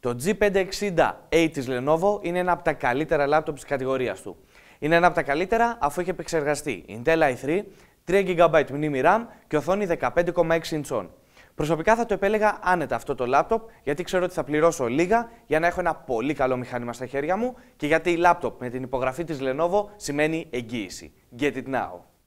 Το G560 A της Lenovo είναι ένα από τα καλύτερα λάπτοπ της κατηγορίας του. Είναι ένα από τα καλύτερα αφού έχει επεξεργαστεί Intel i3, 3 GB μνήμη RAM και οθόνη 15,6 ιντσών. Προσωπικά θα το επέλεγα άνετα αυτό το λάπτοπ, γιατί ξέρω ότι θα πληρώσω λίγα για να έχω ένα πολύ καλό μηχάνημα στα χέρια μου και γιατί η λάπτοπ με την υπογραφή της Lenovo σημαίνει εγγύηση. Get it now!